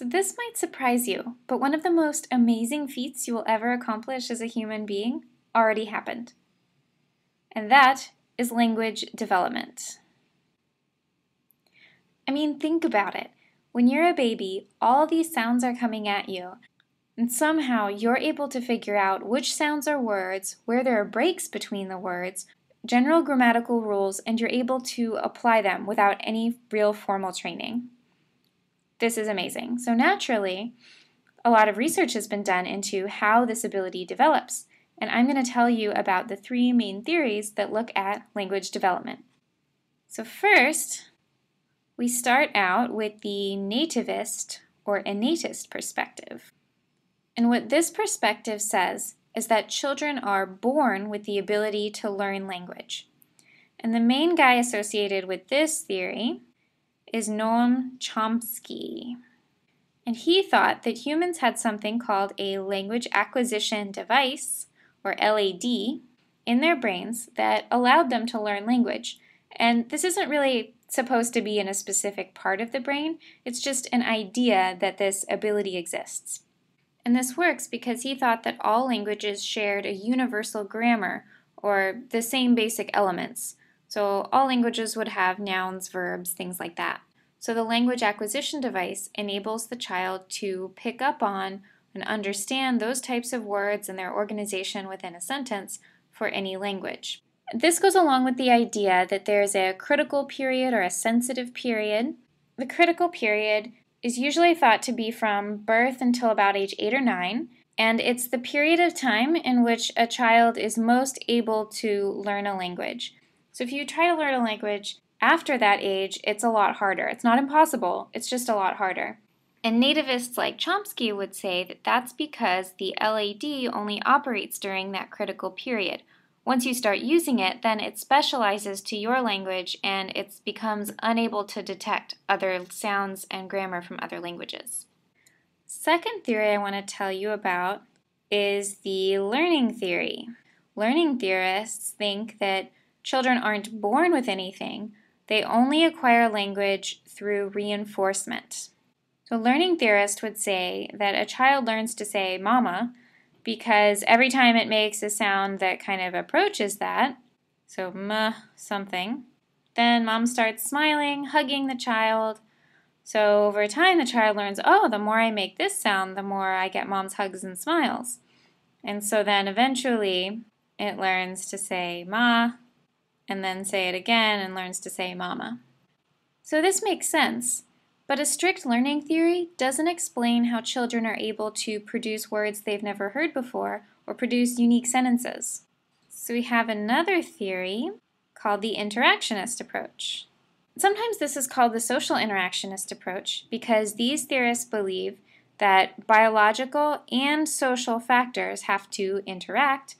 So this might surprise you, but one of the most amazing feats you will ever accomplish as a human being already happened. And that is language development. I mean, think about it. When you're a baby, all these sounds are coming at you, and somehow you're able to figure out which sounds are words, where there are breaks between the words, general grammatical rules, and you're able to apply them without any real formal training. This is amazing. So naturally, a lot of research has been done into how this ability develops, and I'm going to tell you about the three main theories that look at language development. So first, we start out with the nativist or innatist perspective. And what this perspective says is that children are born with the ability to learn language. And the main guy associated with this theory is Noam Chomsky. And he thought that humans had something called a language acquisition device, or LAD, in their brains that allowed them to learn language. And this isn't really supposed to be in a specific part of the brain, it's just an idea that this ability exists. And this works because he thought that all languages shared a universal grammar, or the same basic elements. So all languages would have nouns, verbs, things like that. So the language acquisition device enables the child to pick up on and understand those types of words and their organization within a sentence for any language. This goes along with the idea that there's a critical period or a sensitive period. The critical period is usually thought to be from birth until about age 8 or 9, and it's the period of time in which a child is most able to learn a language. So if you try to learn a language after that age, it's a lot harder. It's not impossible, it's just a lot harder. And nativists like Chomsky would say that that's because the LAD only operates during that critical period. Once you start using it, then it specializes to your language and it becomes unable to detect other sounds and grammar from other languages. Second theory I want to tell you about is the learning theory. Learning theorists think that children aren't born with anything, they only acquire language through reinforcement. So, learning theorists would say that a child learns to say mama because every time it makes a sound that kind of approaches that, so ma something, then mom starts smiling, hugging the child. So, over time, the child learns, oh, the more I make this sound, the more I get mom's hugs and smiles. And so then eventually it learns to say ma and then say it again and learns to say mama. So this makes sense, but a strict learning theory doesn't explain how children are able to produce words they've never heard before or produce unique sentences. So we have another theory called the interactionist approach. Sometimes this is called the social interactionist approach because these theorists believe that biological and social factors have to interact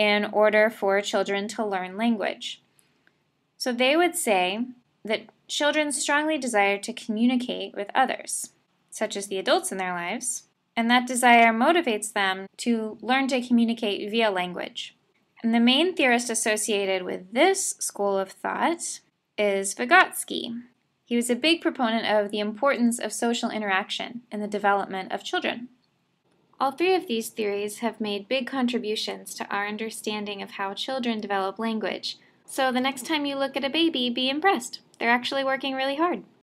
in order for children to learn language. So they would say that children strongly desire to communicate with others, such as the adults in their lives, and that desire motivates them to learn to communicate via language. And the main theorist associated with this school of thought is Vygotsky. He was a big proponent of the importance of social interaction in the development of children. All three of these theories have made big contributions to our understanding of how children develop language. So the next time you look at a baby, be impressed. They're actually working really hard.